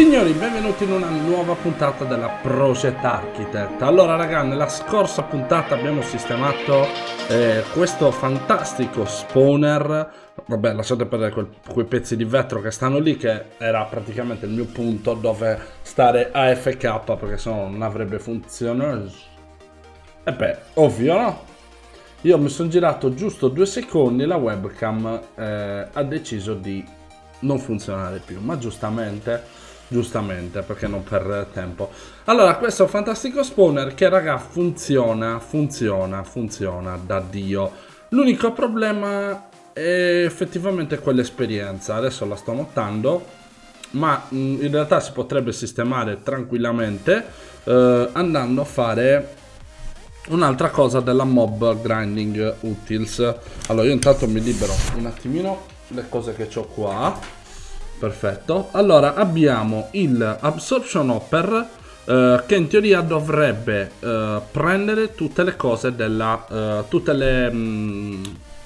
Signori, benvenuti in una nuova puntata della Project Architect. Allora, raga, nella scorsa puntata abbiamo sistemato eh, questo fantastico spawner. Vabbè, lasciate perdere quel, quei pezzi di vetro che stanno lì, che era praticamente il mio punto dove stare AFK, perché sennò non avrebbe funzionato. E beh, ovvio, no? Io mi sono girato giusto due secondi e la webcam eh, ha deciso di non funzionare più, ma giustamente giustamente perché non perdere tempo allora questo fantastico spawner che raga funziona funziona funziona da dio l'unico problema è effettivamente quell'esperienza adesso la sto notando ma mm, in realtà si potrebbe sistemare tranquillamente eh, andando a fare un'altra cosa della mob grinding utils allora io intanto mi libero un attimino le cose che ho qua Perfetto. Allora abbiamo il Absorption Hopper eh, che in teoria dovrebbe eh, prendere tutte le cose della... Eh, tutte le... Mh, mm,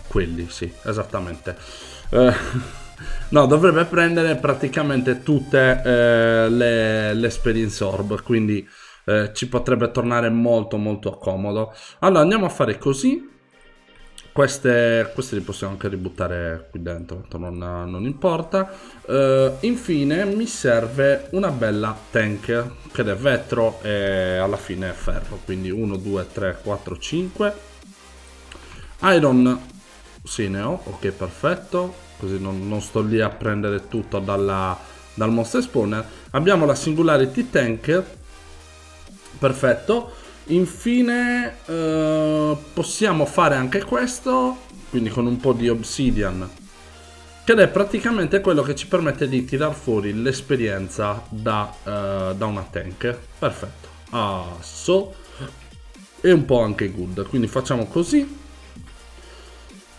quelli, sì, esattamente. Eh, no, dovrebbe prendere praticamente tutte eh, le, le Experience Orb, quindi eh, ci potrebbe tornare molto molto comodo. Allora andiamo a fare così queste, queste li possiamo anche ributtare qui dentro, non, non importa. Uh, infine mi serve una bella tank, che è vetro e alla fine è ferro, quindi 1, 2, 3, 4, 5. Iron, sì ne ho, ok perfetto, così non, non sto lì a prendere tutto dalla, dal monster spawner. Abbiamo la singularity tank, perfetto. Infine eh, possiamo fare anche questo, quindi con un po' di obsidian, che è praticamente quello che ci permette di tirar fuori l'esperienza da, eh, da, una tank. Perfetto. Asso. e un po' anche good. Quindi facciamo così.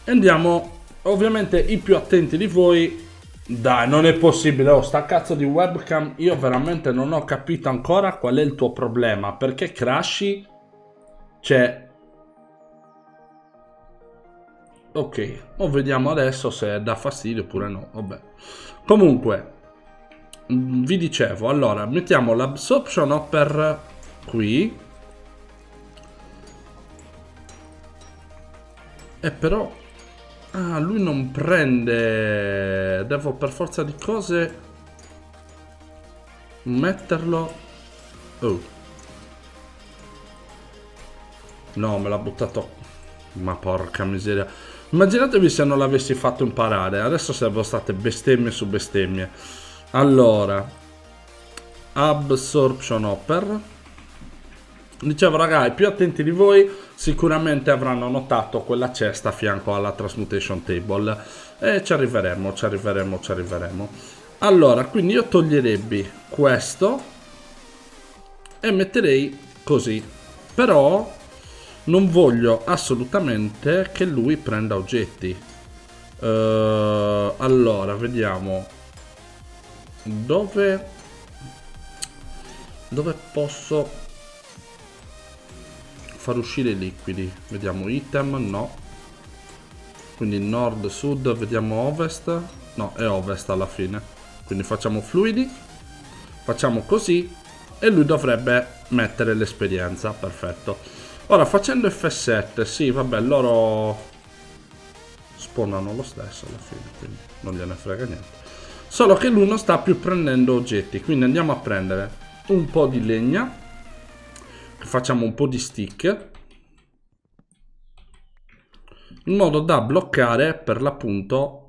Andiamo, ovviamente i più attenti di voi dai, non è possibile, oh, sta cazzo di webcam, io veramente non ho capito ancora qual è il tuo problema, perché crashi, cioè... Ok, o vediamo adesso se dà fastidio oppure no, vabbè. Comunque, mm, vi dicevo, allora, mettiamo l'absorption hopper qui. E però Ah, lui non prende... Devo per forza di cose... Metterlo... Oh. No, me l'ha buttato... Ma porca miseria. Immaginatevi se non l'avessi fatto imparare. Adesso sarebbero state bestemmie su bestemmie. Allora... Absorption Hopper. Dicevo ragazzi, più attenti di voi sicuramente avranno notato quella cesta a fianco alla transmutation table e ci arriveremo, ci arriveremo, ci arriveremo. Allora, quindi io toglierei questo e metterei così. Però non voglio assolutamente che lui prenda oggetti. Uh, allora, vediamo. Dove... Dove posso far uscire i liquidi vediamo item no quindi nord sud vediamo ovest no è ovest alla fine quindi facciamo fluidi facciamo così e lui dovrebbe mettere l'esperienza perfetto ora facendo F7 sì vabbè loro spawnano lo stesso alla fine quindi non gliene frega niente solo che lui non sta più prendendo oggetti quindi andiamo a prendere un po' di legna facciamo un po' di stick in modo da bloccare per l'appunto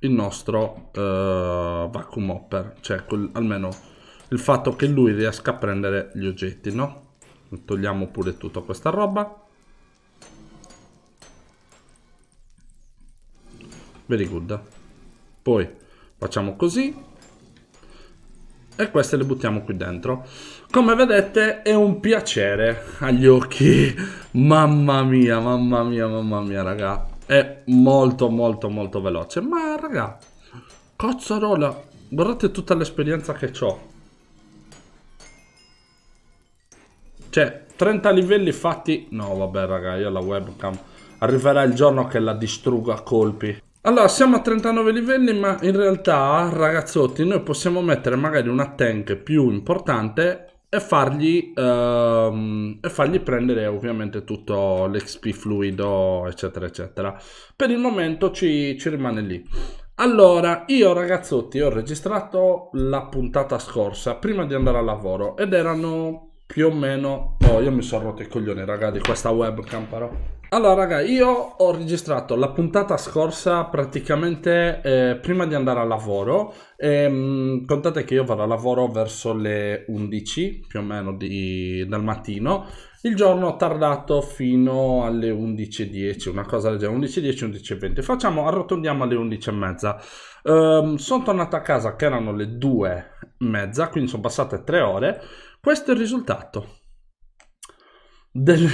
il nostro eh, vacuum hopper cioè quel, almeno il fatto che lui riesca a prendere gli oggetti no? togliamo pure tutta questa roba very good poi facciamo così e queste le buttiamo qui dentro. Come vedete è un piacere agli occhi, mamma mia, mamma mia, mamma mia raga, è molto molto molto veloce, ma raga, cazzarola, guardate tutta l'esperienza che ho. Cioè, 30 livelli fatti, no vabbè raga, io la webcam, arriverà il giorno che la distruggo a colpi. Allora, siamo a 39 livelli, ma in realtà, ragazzotti, noi possiamo mettere magari una tank più importante e fargli, ehm, e fargli prendere ovviamente tutto l'XP fluido, eccetera, eccetera. Per il momento ci, ci rimane lì. Allora, io ragazzotti ho registrato la puntata scorsa prima di andare a lavoro ed erano più o meno... Oh, io mi sono rotto i coglioni, ragazzi, questa webcam però. Allora raga, io ho registrato la puntata scorsa praticamente eh, prima di andare a lavoro, e, ehm, mh, contate che io vado a lavoro verso le 11 più o meno di, del mattino, il giorno ho tardato fino alle 11.10, una cosa del genere, 11.10, 11.20, facciamo, arrotondiamo alle 11.30. Um, sono tornato a casa che erano le 2.30, quindi sono passate 3 ore, questo è il risultato. Del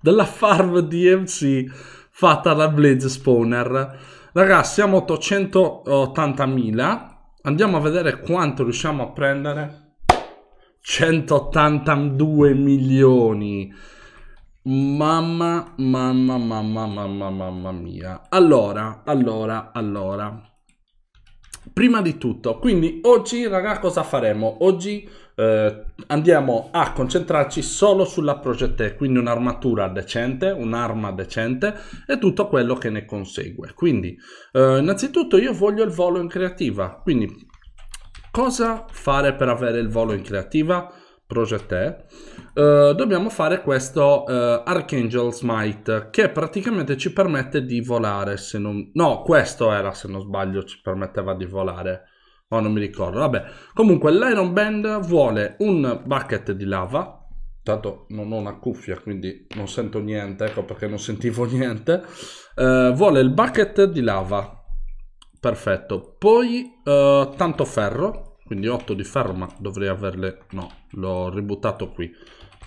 della Farm DMC fatta da Blaze Spawner. Ragazzi, siamo 880.000. Andiamo a vedere quanto riusciamo a prendere. 182 milioni. Mamma, mamma, mamma, mamma, mamma mia. Allora, allora, allora prima di tutto. Quindi oggi, raga, cosa faremo? Oggi eh, andiamo a concentrarci solo sulla progetté, quindi un'armatura decente, un'arma decente e tutto quello che ne consegue. Quindi, eh, innanzitutto io voglio il volo in creativa, quindi cosa fare per avere il volo in creativa? Project Te, eh, dobbiamo fare questo eh, Archangel Smite che praticamente ci permette di volare. Se non... No, questo era se non sbaglio, ci permetteva di volare. Oh, non mi ricordo. Vabbè, comunque l'Iron Band vuole un bucket di lava. Tanto non ho una cuffia, quindi non sento niente. Ecco perché non sentivo niente. Eh, vuole il bucket di lava. Perfetto. Poi eh, tanto ferro quindi 8 di ferro, ma dovrei averle... No, l'ho ributtato qui.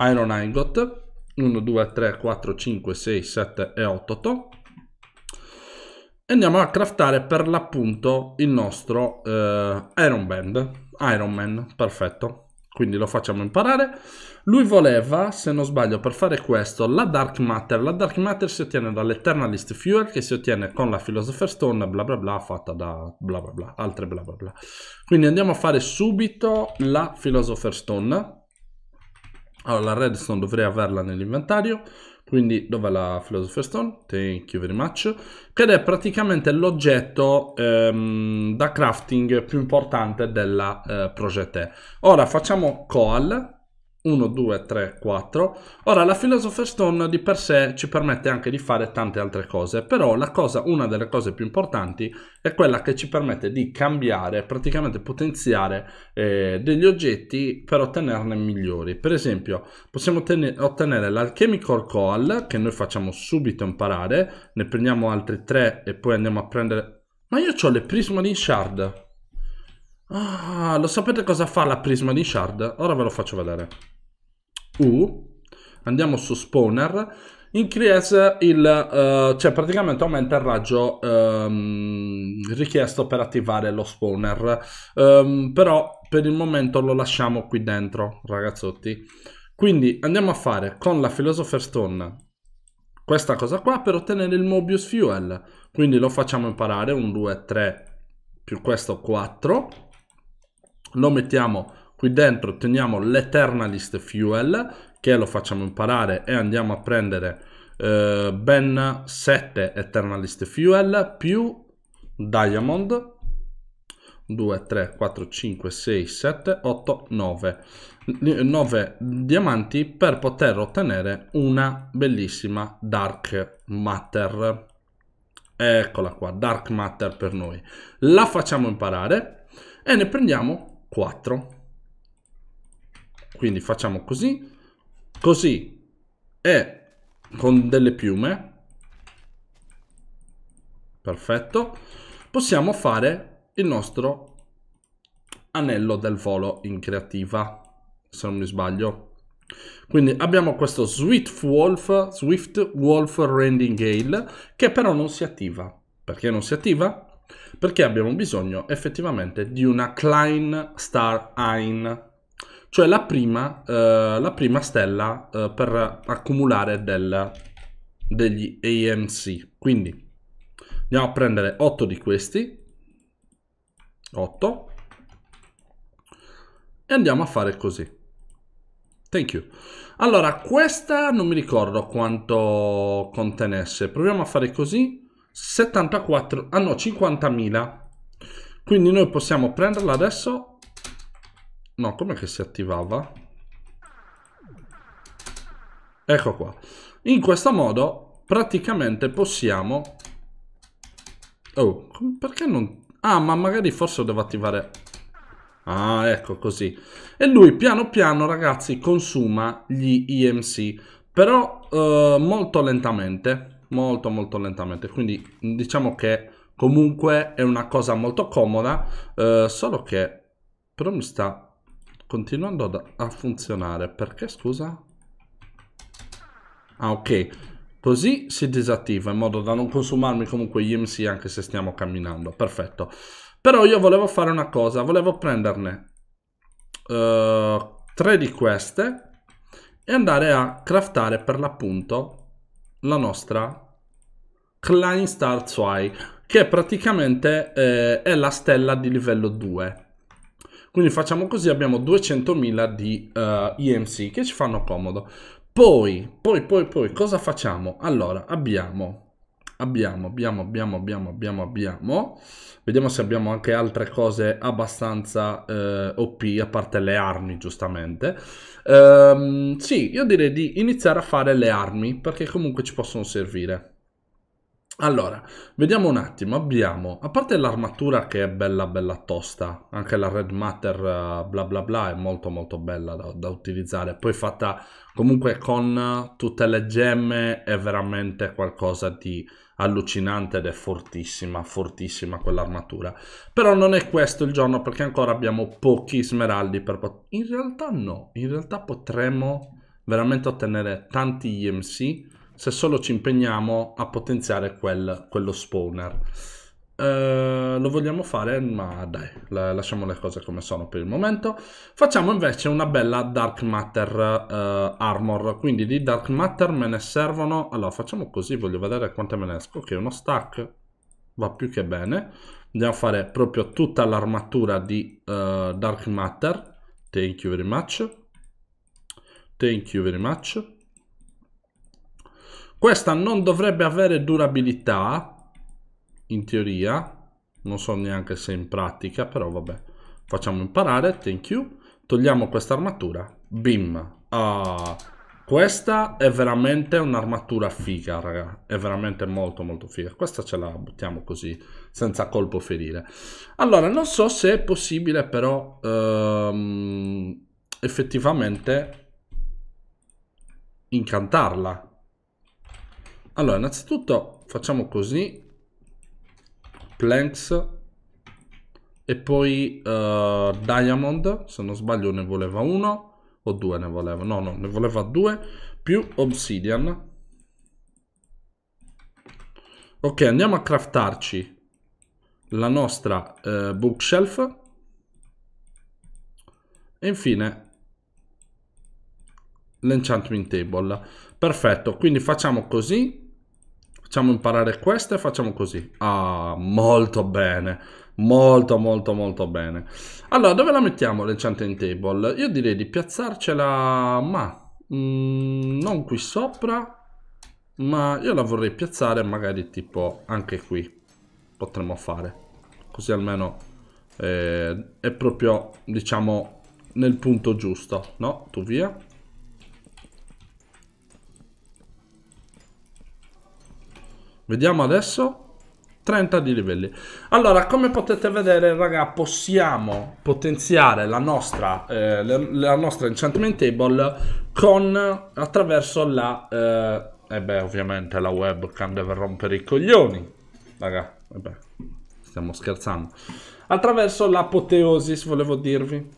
Iron ingot. 1, 2, 3, 4, 5, 6, 7 e 8. 8. E andiamo a craftare per l'appunto il nostro eh, Iron Band. Iron Man, perfetto. Quindi lo facciamo imparare. Lui voleva, se non sbaglio, per fare questo, la Dark Matter. La Dark Matter si ottiene dall'Eternalist Fuel che si ottiene con la Philosopher's Stone, bla bla bla, fatta da bla bla bla, altre bla bla bla. Quindi andiamo a fare subito la Philosopher's Stone. Allora, la Redstone dovrei averla nell'inventario. Quindi dov'è la Philosopher's Stone? Thank you very much. Che è praticamente l'oggetto ehm, da crafting più importante della eh, Project E. Ora facciamo Coal 1, 2, 3, 4. Ora la Philosopher Stone di per sé ci permette anche di fare tante altre cose, però cosa, una delle cose più importanti è quella che ci permette di cambiare, praticamente potenziare eh, degli oggetti per ottenerne migliori. Per esempio possiamo ottenere, ottenere l'Alchemical Coal che noi facciamo subito imparare, ne prendiamo altri tre e poi andiamo a prendere... Ma io ho le Prismarine Shard! Ah, lo sapete cosa fa la prisma di Shard? Ora ve lo faccio vedere. U, andiamo su spawner, increase il, uh, cioè praticamente aumenta il raggio um, richiesto per attivare lo spawner, um, però per il momento lo lasciamo qui dentro ragazzotti. Quindi andiamo a fare con la Philosopher's Stone questa cosa qua per ottenere il Mobius Fuel. Quindi lo facciamo imparare, un 2, 3 più questo 4. Lo mettiamo Qui dentro teniamo l'Eternalist Fuel, che lo facciamo imparare e andiamo a prendere eh, ben 7 Eternalist Fuel più Diamond 2, 3, 4, 5, 6, 7, 8, 9 9 diamanti per poter ottenere una bellissima Dark Matter eccola qua, Dark Matter per noi la facciamo imparare e ne prendiamo 4 quindi facciamo così, così e con delle piume. Perfetto. Possiamo fare il nostro anello del volo in creativa, se non mi sbaglio. Quindi abbiamo questo Swift Wolf, Swift Wolf Rending Gale, che però non si attiva. Perché non si attiva? Perché abbiamo bisogno effettivamente di una Klein Star Ein cioè la prima, eh, la prima stella eh, per accumulare del, degli AMC. Quindi andiamo a prendere 8 di questi, 8, e andiamo a fare così. Thank you. Allora, questa non mi ricordo quanto contenesse. Proviamo a fare così. 74, ah no, 50.000. Quindi noi possiamo prenderla adesso No, com'è che si attivava? Ecco qua. In questo modo praticamente possiamo... Oh, perché non... Ah, ma magari forse lo devo attivare... Ah, ecco così. E lui piano piano, ragazzi, consuma gli EMC. Però eh, molto lentamente. Molto molto lentamente. Quindi diciamo che comunque è una cosa molto comoda. Eh, solo che... Però mi sta continuando ad, a funzionare. Perché, scusa? Ah, ok. Così si disattiva in modo da non consumarmi comunque gli MC anche se stiamo camminando. Perfetto. Però io volevo fare una cosa. Volevo prenderne uh, tre di queste e andare a craftare per l'appunto la nostra Klein Star Zwei che praticamente eh, è la stella di livello 2. Quindi facciamo così, abbiamo 200.000 di uh, eh, EMC che ci fanno comodo. Poi, poi, poi, poi, cosa facciamo? Allora, abbiamo abbiamo, abbiamo, abbiamo, abbiamo, abbiamo, abbiamo. Vediamo se abbiamo anche altre cose abbastanza eh, OP, a parte le armi, giustamente. Ehm, sì, io direi di iniziare a fare le armi, perché comunque ci possono servire. Allora, vediamo un attimo, abbiamo, a parte l'armatura che è bella bella tosta, anche la Red Matter uh, bla bla bla è molto molto bella da, da, utilizzare, poi fatta comunque con tutte le gemme è veramente qualcosa di allucinante ed è fortissima, fortissima quell'armatura. Però non è questo il giorno perché ancora abbiamo pochi smeraldi per In realtà no, in realtà potremmo veramente ottenere tanti EMC se solo ci impegniamo a potenziare quel, quello spawner. Eh, lo vogliamo fare? Ma dai, lasciamo le cose come sono per il momento. Facciamo invece una bella Dark Matter eh, Armor. Quindi di Dark Matter me ne servono... Allora, facciamo così, voglio vedere quante me ne esco. Ok, uno stack va più che bene. Andiamo a fare proprio tutta l'armatura di uh, Dark Matter. Thank you very much. Thank you very much. Questa non dovrebbe avere durabilità, in teoria. Non so neanche se in pratica, però vabbè. Facciamo imparare, thank you. Togliamo questa armatura. Bim. Ah, questa è veramente un'armatura figa, raga. È veramente molto, molto figa. Questa ce la buttiamo così, senza colpo ferire. Allora, non so se è possibile, però... Ehm, effettivamente... Incantarla allora, innanzitutto facciamo così, planks e poi uh, diamond, se non sbaglio ne voleva uno o due ne voleva, no no, ne voleva due, più obsidian. Ok, andiamo a craftarci la nostra uh, bookshelf e infine l'enchantment table. Perfetto, quindi facciamo così, facciamo imparare questa e facciamo così. Ah, molto bene. Molto, molto, molto bene. Allora, dove la mettiamo l'enchanting table? Io direi di piazzarcela, ma mh, mm, non qui sopra, ma io la vorrei piazzare magari tipo anche qui. Potremmo fare. Così almeno eh, è proprio, diciamo, nel punto giusto, no? Tu via. Vediamo adesso. 30 di livelli. Allora, come potete vedere, raga, possiamo potenziare la nostra, eh, la nostra enchantment table con, attraverso la... Eh, e eh beh, ovviamente la webcam deve rompere i coglioni. Raga, vabbè, eh stiamo scherzando. Attraverso l'apoteosis, volevo dirvi.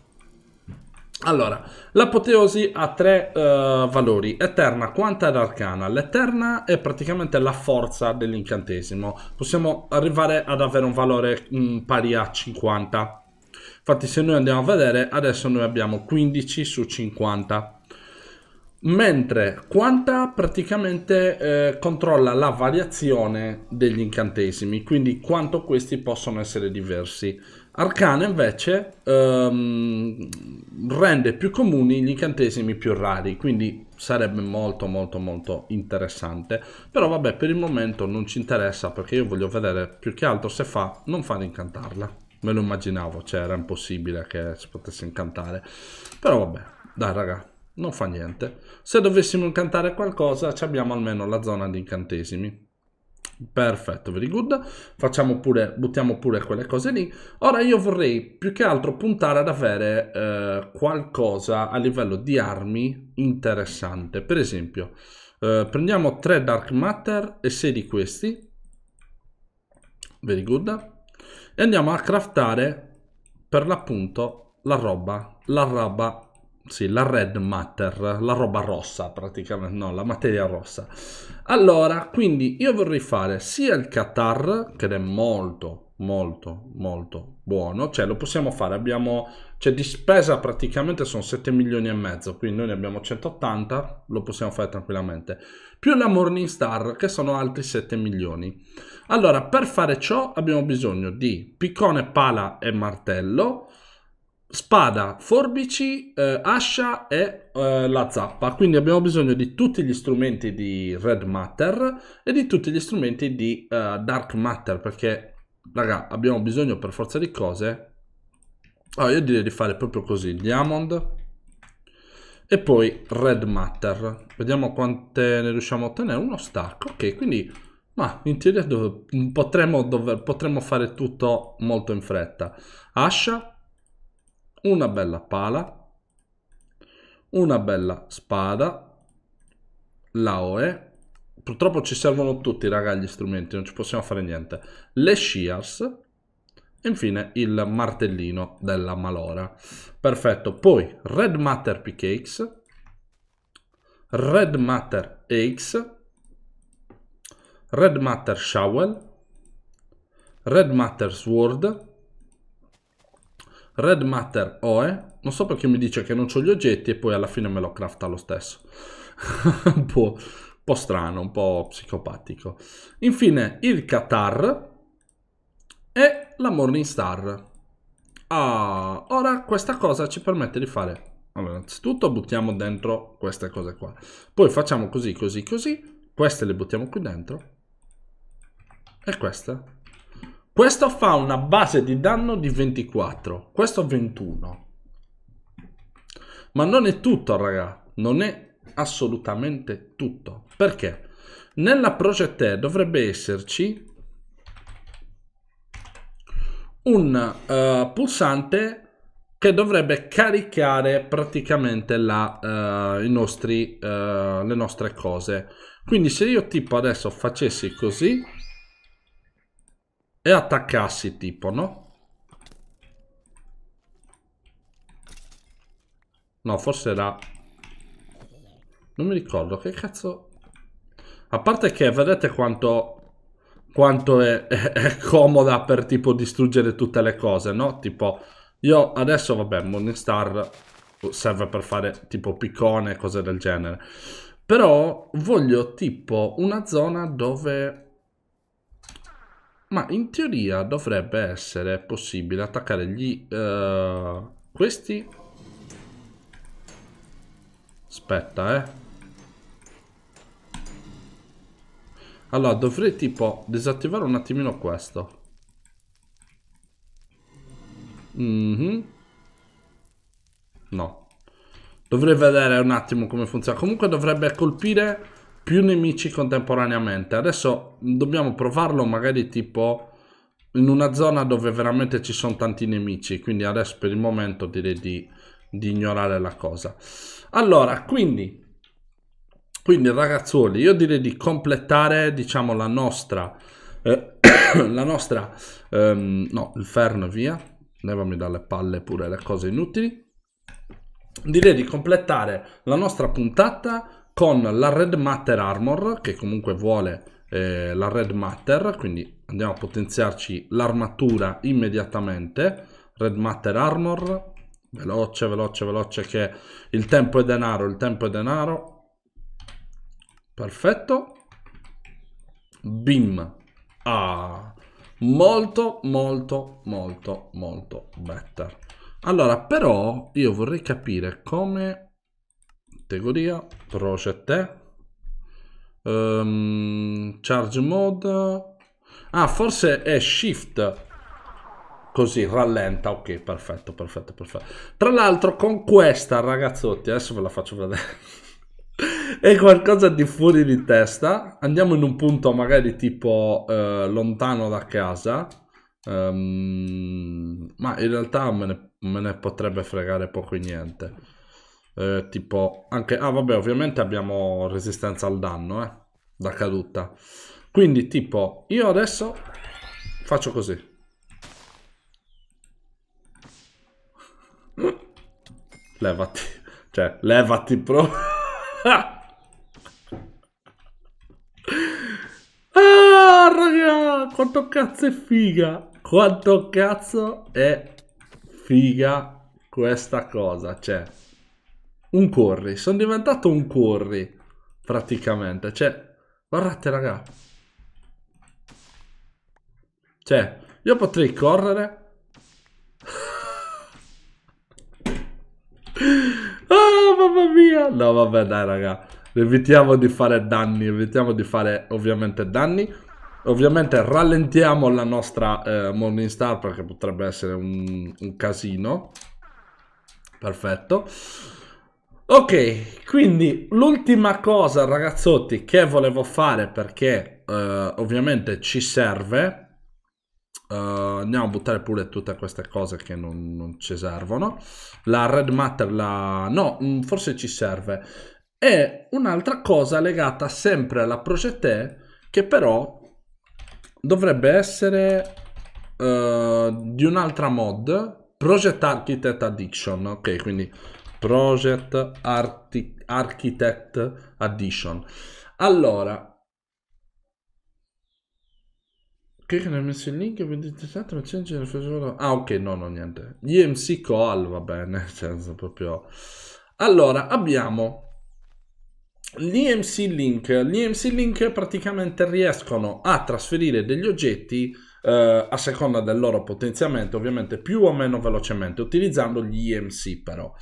Allora, l'apoteosi ha tre uh, valori, eterna, quanta ed arcana. L'eterna è praticamente la forza dell'incantesimo, possiamo arrivare ad avere un valore mh, mm, pari a 50. Infatti se noi andiamo a vedere, adesso noi abbiamo 15 su 50. Mentre quanta praticamente eh, controlla la variazione degli incantesimi, quindi quanto questi possono essere diversi. Arcana invece um, rende più comuni gli incantesimi più rari, quindi sarebbe molto molto molto interessante. Però vabbè, per il momento non ci interessa perché io voglio vedere più che altro se fa, non fa incantarla. Me lo immaginavo, cioè era impossibile che si potesse incantare. Però vabbè, dai raga, non fa niente. Se dovessimo incantare qualcosa, abbiamo almeno la zona di incantesimi. Perfetto, very good. Facciamo pure, buttiamo pure quelle cose lì. Ora io vorrei più che altro puntare ad avere eh, qualcosa a livello di armi interessante. Per esempio, eh, prendiamo 3 Dark Matter e 6 di questi. Very good. E andiamo a craftare per l'appunto la roba, la roba sì, la red matter, la roba rossa praticamente, no, la materia rossa. Allora, quindi io vorrei fare sia il Qatar, che è molto, molto, molto buono, cioè lo possiamo fare, abbiamo, cioè di spesa praticamente sono 7 milioni e mezzo, quindi noi ne abbiamo 180, lo possiamo fare tranquillamente, più la Morningstar, che sono altri 7 milioni. Allora, per fare ciò abbiamo bisogno di piccone, pala e martello, spada, forbici, eh, ascia e eh, la zappa. Quindi abbiamo bisogno di tutti gli strumenti di Red Matter e di tutti gli strumenti di eh, Dark Matter perché, raga, abbiamo bisogno per forza di cose. Allora, ah, io direi di fare proprio così, Diamond e poi Red Matter. Vediamo quante ne riusciamo a ottenere. Uno stack, ok, quindi... Ma in teoria potremmo, dover, potremmo fare tutto molto in fretta. Ascia, una bella pala, una bella spada, l'aoe. Purtroppo ci servono tutti, raga, gli strumenti, non ci possiamo fare niente. Le shears, e infine il martellino della malora. Perfetto, poi Red Matter Pickaxe, Red Matter eggs, Red Matter Shovel, Red Matter Sword, Red Matter OE, non so perché mi dice che non ho gli oggetti e poi alla fine me lo crafta lo stesso. un, po', boh, un po' strano, un po' psicopatico. Infine il Qatar e la Morningstar. Ah, ora questa cosa ci permette di fare... Allora, innanzitutto buttiamo dentro queste cose qua. Poi facciamo così, così, così. Queste le buttiamo qui dentro. E queste questo fa una base di danno di 24, questo 21. Ma non è tutto, raga, non è assolutamente tutto. Perché? Nella Project dovrebbe esserci un uh, pulsante che dovrebbe caricare praticamente la, uh, nostri, uh, le nostre cose. Quindi se io tipo adesso facessi così e attaccassi tipo, no? No, forse era... Non mi ricordo, che cazzo... A parte che vedete quanto... Quanto è, è, è comoda per tipo distruggere tutte le cose, no? Tipo, io adesso, vabbè, Morningstar serve per fare tipo piccone e cose del genere. Però voglio tipo una zona dove ma in teoria dovrebbe essere possibile attaccare gli uh, questi aspetta eh allora dovrei tipo disattivare un attimino questo mm -hmm. no dovrei vedere un attimo come funziona comunque dovrebbe colpire più nemici contemporaneamente. Adesso dobbiamo provarlo magari tipo in una zona dove veramente ci sono tanti nemici, quindi adesso per il momento direi di, di ignorare la cosa. Allora, quindi, quindi ragazzuoli, io direi di completare, diciamo, la nostra... Eh, la nostra... Ehm, no, il ferno via. Levami dalle palle pure le cose inutili. Direi di completare la nostra puntata con la Red Matter Armor, che comunque vuole eh, la Red Matter, quindi andiamo a potenziarci l'armatura immediatamente. Red Matter Armor, veloce, veloce, veloce, che il tempo è denaro, il tempo è denaro. Perfetto. Bim. Ah, molto, molto, molto, molto better. Allora, però, io vorrei capire come categoria, project um, ehm, charge mode, ah forse è shift così rallenta ok perfetto perfetto perfetto tra l'altro con questa ragazzotti adesso ve la faccio vedere è qualcosa di fuori di testa andiamo in un punto magari tipo eh, lontano da casa um, ma in realtà me ne, me ne potrebbe fregare poco e niente eh, tipo anche... Ah vabbè, ovviamente abbiamo resistenza al danno, eh, da caduta. Quindi tipo, io adesso faccio così. Levati. Cioè, levati pro... ah, raga, quanto cazzo è figa. Quanto cazzo è figa questa cosa, cioè un corri. Sono diventato un corri, praticamente. Cioè, guardate, raga. Cioè, io potrei correre. ah, mamma mia. No, vabbè, dai, raga. Evitiamo di fare danni, evitiamo di fare ovviamente danni. Ovviamente rallentiamo la nostra eh, Morningstar perché potrebbe essere un, un casino. Perfetto. Ok, quindi l'ultima cosa ragazzotti che volevo fare perché uh, ovviamente ci serve, uh, andiamo a buttare pure tutte queste cose che non, non ci servono, la red matter, la... no, mm, forse ci serve, e un'altra cosa legata sempre alla progetè che però dovrebbe essere uh, di un'altra mod, Project Architect Addiction, ok, quindi Project Arti Architect Addition. Allora, che che ne ha messo il link? Ah, ok, no, no, niente. IMC Call va bene, nel senso proprio. Allora, abbiamo l'IMC Link. L'IMC Link praticamente riescono a trasferire degli oggetti eh, a seconda del loro potenziamento, ovviamente più o meno velocemente, utilizzando gli EMC però.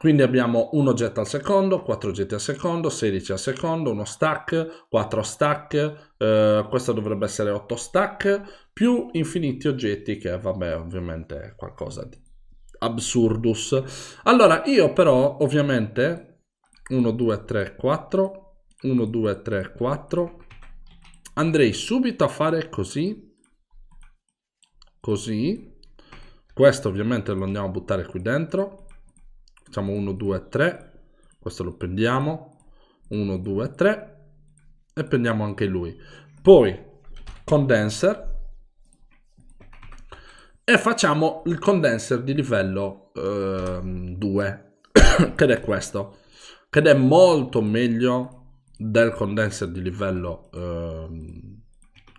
Quindi abbiamo un oggetto al secondo, 4 oggetti al secondo, 16 al secondo, uno stack, 4 stack, eh, questo dovrebbe essere 8 stack, più infiniti oggetti che vabbè ovviamente è qualcosa di absurdus. Allora io però ovviamente 1, 2, 3, 4, 1, 2, 3, 4, andrei subito a fare così, così, questo ovviamente lo andiamo a buttare qui dentro, facciamo 1, 2, 3, questo lo prendiamo, 1, 2, 3 e prendiamo anche lui. Poi condenser e facciamo il condenser di livello eh, 2 che è questo che è molto meglio del condenser di livello eh,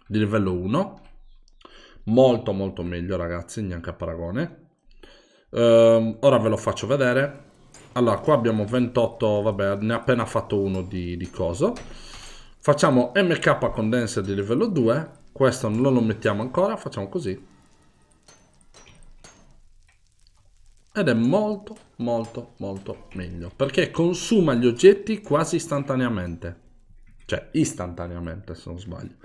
di livello 1 molto molto meglio ragazzi neanche a paragone Um, ora ve lo faccio vedere. Allora, qua abbiamo 28, vabbè, ne ho appena fatto uno di, di coso. Facciamo MK condenser di livello 2. Questo non lo mettiamo ancora, facciamo così. Ed è molto, molto, molto meglio. Perché consuma gli oggetti quasi istantaneamente. Cioè, istantaneamente, se non sbaglio.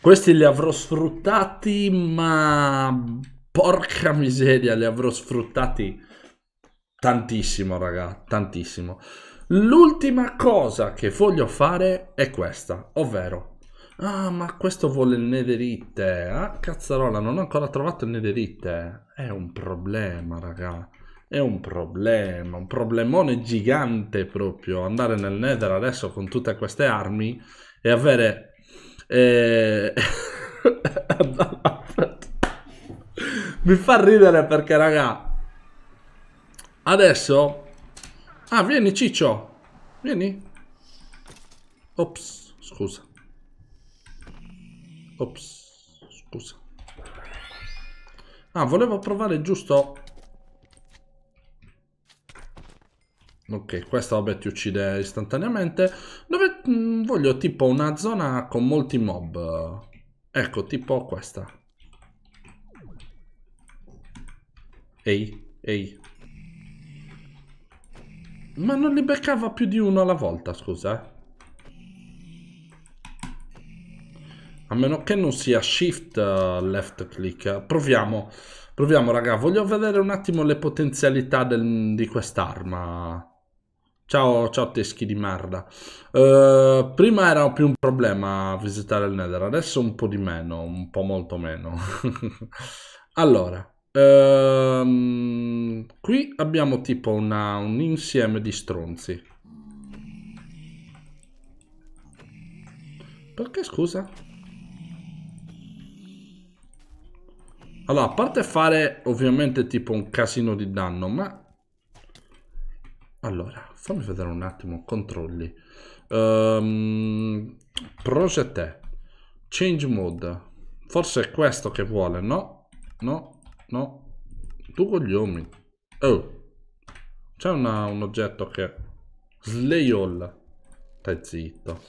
Questi li avrò sfruttati, ma Porca miseria, li avrò sfruttati tantissimo, raga, tantissimo. L'ultima cosa che voglio fare è questa, ovvero... Ah, ma questo vuole il nederite. Ah, cazzarola, non ho ancora trovato il nederite. È un problema, raga. È un problema, un problemone gigante proprio. Andare nel nether adesso con tutte queste armi e avere... Eh... Mi fa ridere perché, raga. Adesso... Ah, vieni, Ciccio. Vieni. Ops, scusa. Ops, scusa. Ah, volevo provare giusto... Ok, questa vabbè ti uccide istantaneamente. Dove mh, mm, voglio tipo una zona con molti mob. Ecco, tipo questa. Ehi, ehi. Ma non li beccava più di uno alla volta, scusa. Eh. A meno che non sia shift uh, left click. Proviamo. Proviamo, raga. Voglio vedere un attimo le potenzialità del, di quest'arma. Ciao, ciao teschi di merda. Uh, prima era più un problema visitare il Nether, adesso un po' di meno, un po' molto meno. allora, Ehm, qui abbiamo tipo una, un insieme di stronzi. Perché scusa? Allora, a parte fare ovviamente tipo un casino di danno, ma... Allora, fammi vedere un attimo, controlli. Um, ehm, project Change mode. Forse è questo che vuole, no? No? No. Tu coglioni. Oh. C'è un oggetto che... Slayolla. Stai zitto.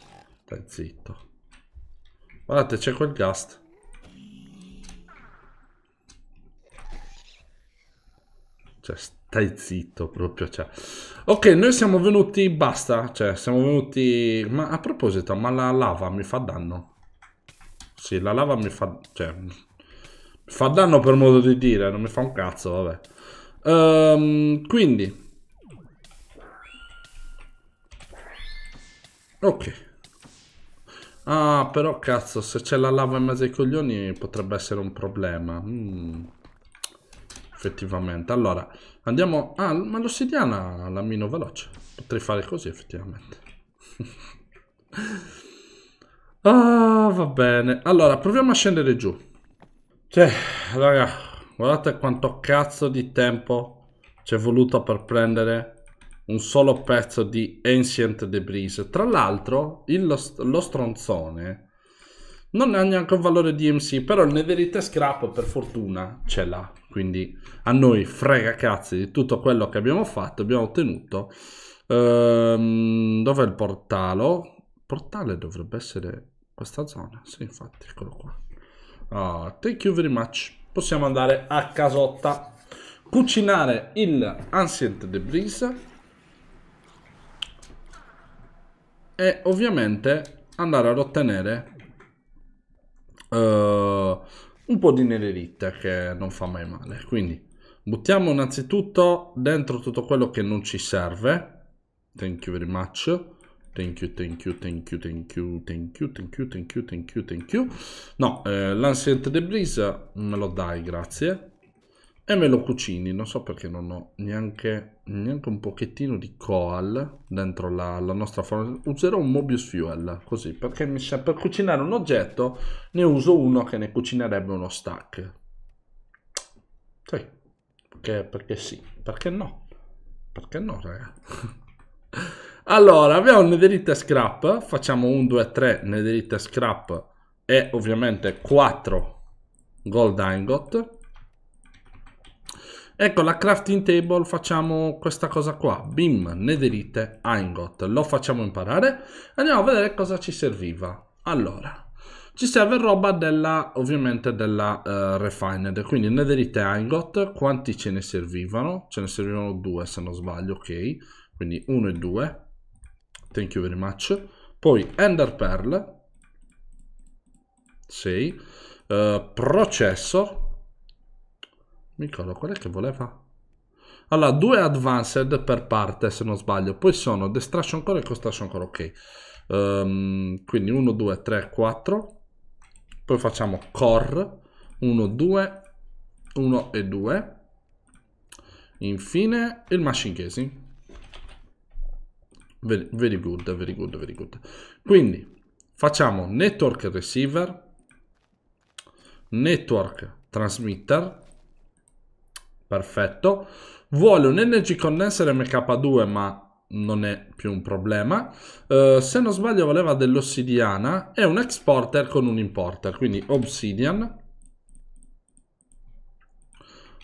Stai zitto. Guardate, c'è quel gast. Cioè, stai zitto proprio, cioè. Ok, noi siamo venuti, basta. Cioè, siamo venuti... Ma a proposito, ma la lava mi fa danno? Sì, la lava mi fa... Cioè, Fa danno per modo di dire, non mi fa un cazzo, vabbè. Um, quindi... Ok. Ah, però cazzo, se c'è la lava in mezzo ai coglioni potrebbe essere un problema. Mm. Effettivamente. Allora, andiamo... Ah, ma l'ossidiana la mino veloce. Potrei fare così, effettivamente. ah, va bene. Allora, proviamo a scendere giù. Cioè, raga, guardate quanto cazzo di tempo ci è voluto per prendere un solo pezzo di Ancient Debris. Tra l'altro, lo stronzone non ha neanche un valore DMC, però il Neverite Scrap per fortuna ce l'ha. Quindi a noi frega cazzi di tutto quello che abbiamo fatto, abbiamo ottenuto. Ehm, Dov'è il portalo? Il portale dovrebbe essere questa zona, sì infatti, eccolo qua. Oh, thank you very much. Possiamo andare a casotta. Cucinare il Ancient Debris. E ovviamente andare ad ottenere uh, un po' di nererite che non fa mai male. Quindi buttiamo innanzitutto dentro tutto quello che non ci serve. Thank you very much. Thank you, thank you, thank you, thank you, thank you, thank you, thank you, thank you, thank you. No, eh, l'ancient de mm, me lo dai, grazie. E me lo cucini, non so perché non ho neanche, neanche un pochettino di coal dentro la, la nostra forma. Userò un Mobius Fuel, così, perché mi sa, per cucinare un oggetto ne uso uno che ne cucinerebbe uno stack. Sì, perché, perché sì, perché no? Perché no, raga? Allora, abbiamo nederite scrap, facciamo 1, 2, 3 nederite scrap e ovviamente 4 gold ingot. Ecco, la crafting table facciamo questa cosa qua, bim, nederite ingot, lo facciamo imparare. Andiamo a vedere cosa ci serviva. Allora, ci serve roba della, ovviamente della uh, refined, quindi nederite ingot, quanti ce ne servivano? Ce ne servivano due se non sbaglio, ok? Quindi 1 e 2 Thank you very much. Poi Ender Pearl. 6. Uh, eh, mi ricordo qual è che voleva? Allora, due advanced per parte, se non sbaglio. Poi sono Destruction Core e Construction Core, ok. Um, quindi 1, 2, 3, 4. Poi facciamo Core. 1, 2, 1 e 2. Infine il machine casing. Very good, very good, very good. Quindi facciamo network receiver, network transmitter, perfetto. Vuole un energy condenser MK2 ma non è più un problema. Uh, se non sbaglio voleva dell'ossidiana è un exporter con un importer, quindi obsidian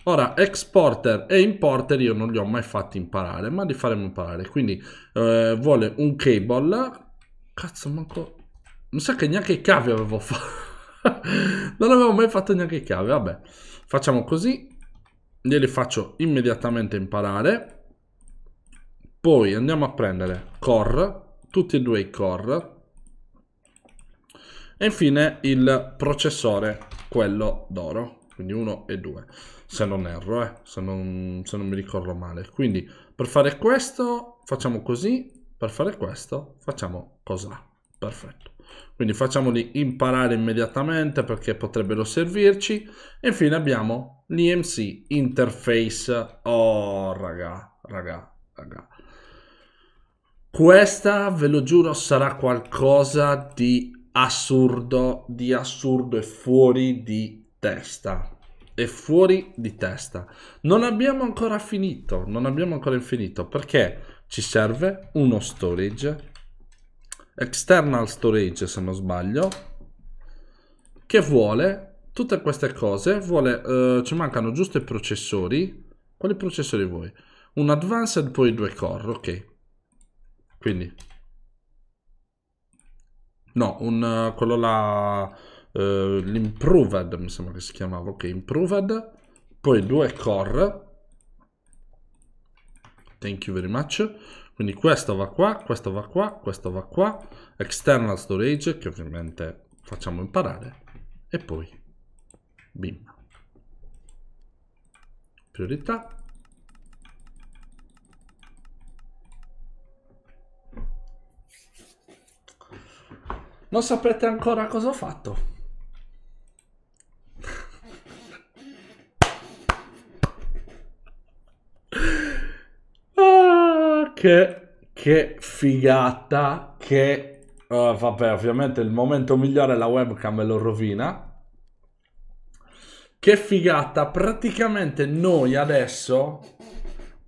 Ora, exporter e importer io non li ho mai fatti imparare, ma li faremo imparare. Quindi eh, vuole un cable. Cazzo, manco... Non sa so che neanche i cavi avevo fatto. non avevo mai fatto neanche i cavi, vabbè. Facciamo così. Glieli faccio immediatamente imparare. Poi andiamo a prendere core, tutti e due i core. E infine il processore, quello d'oro. Quindi uno e due se non erro, eh, se, non, se non mi ricordo male. Quindi per fare questo facciamo così, per fare questo facciamo cos'ha. Perfetto. Quindi facciamoli imparare immediatamente perché potrebbero servirci. E infine abbiamo l'EMC interface. Oh, raga, raga, raga. Questa, ve lo giuro, sarà qualcosa di assurdo, di assurdo e fuori di testa è fuori di testa. Non abbiamo ancora finito, non abbiamo ancora finito perché ci serve uno storage, external storage se non sbaglio, che vuole tutte queste cose, vuole, eh, ci mancano giusto i processori, quali processori vuoi? Un advanced poi due core, ok. Quindi, no, un, eh, quello là eh, l'improved, mi sembra che si chiamava, ok, improved, poi due core, thank you very much, quindi questo va qua, questo va qua, questo va qua, external storage, che ovviamente facciamo imparare, e poi, bim, priorità, Non saprete ancora cosa ho fatto. Che, che figata, che... Uh, vabbè, ovviamente il momento migliore la webcam e lo rovina. Che figata, praticamente noi adesso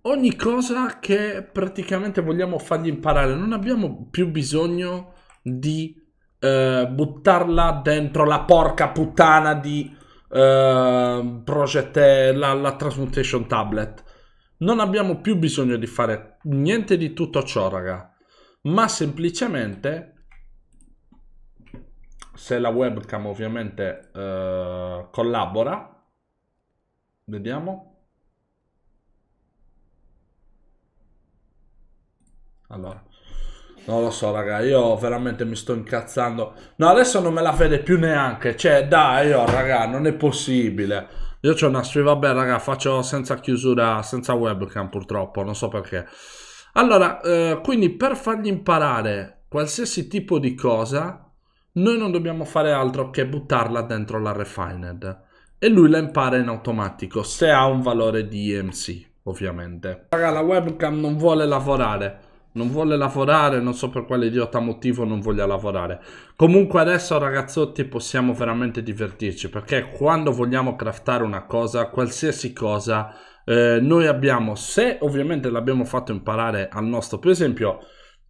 ogni cosa che praticamente vogliamo fargli imparare, non abbiamo più bisogno di eh, buttarla dentro la porca puttana di eh, Project la, la Transmutation Tablet. Non abbiamo più bisogno di fare niente di tutto ciò, raga. Ma semplicemente, se la webcam ovviamente eh, collabora, vediamo. Allora, non lo so, raga, io veramente mi sto incazzando. No, adesso non me la vede più neanche. Cioè, dai, oh, raga, non è possibile. Io ho una stream, vabbè raga, faccio senza chiusura, senza webcam purtroppo, non so perché. Allora, eh, quindi per fargli imparare qualsiasi tipo di cosa, noi non dobbiamo fare altro che buttarla dentro la refined e lui la impara in automatico se ha un valore di EMC ovviamente. Raga, la webcam non vuole lavorare non vuole lavorare, non so per quale idiota motivo non voglia lavorare. Comunque adesso ragazzotti possiamo veramente divertirci perché quando vogliamo craftare una cosa, qualsiasi cosa, eh, noi abbiamo, se ovviamente l'abbiamo fatto imparare al nostro, per esempio,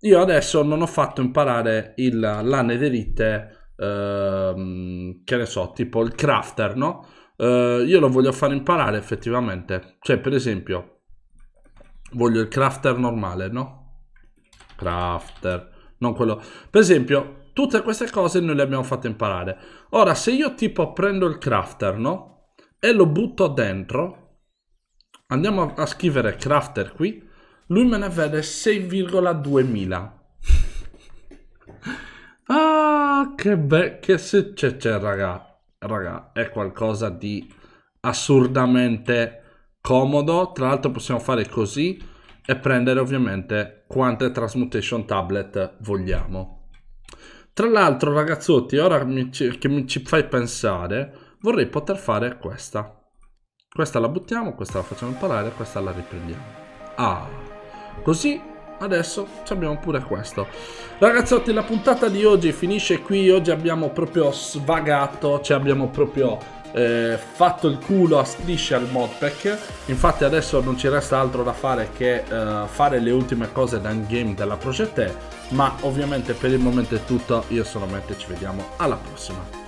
io adesso non ho fatto imparare il, la nederite, ehm, che ne so, tipo il crafter, no? Eh, io lo voglio far imparare effettivamente, cioè per esempio voglio il crafter normale, no? crafter, non quello. Per esempio, tutte queste cose noi le abbiamo fatte imparare. Ora, se io tipo prendo il crafter, no? E lo butto dentro, andiamo a scrivere crafter qui, lui me ne vede 6,2000. ah, che bel, che se c'è, cioè, c'è, cioè, raga, raga, è qualcosa di assurdamente comodo. Tra l'altro possiamo fare così, e prendere ovviamente quante transmutation tablet vogliamo. Tra l'altro ragazzotti, ora che mi ci fai pensare, vorrei poter fare questa. Questa la buttiamo, questa la facciamo imparare, questa la riprendiamo. Ah, così adesso abbiamo pure questo. Ragazzotti, la puntata di oggi finisce qui. Oggi abbiamo proprio svagato, cioè abbiamo proprio eh, fatto il culo a strisce al modpack infatti adesso non ci resta altro da fare che eh, fare le ultime cose da game della Project ma ovviamente per il momento è tutto io sono Matt e ci vediamo alla prossima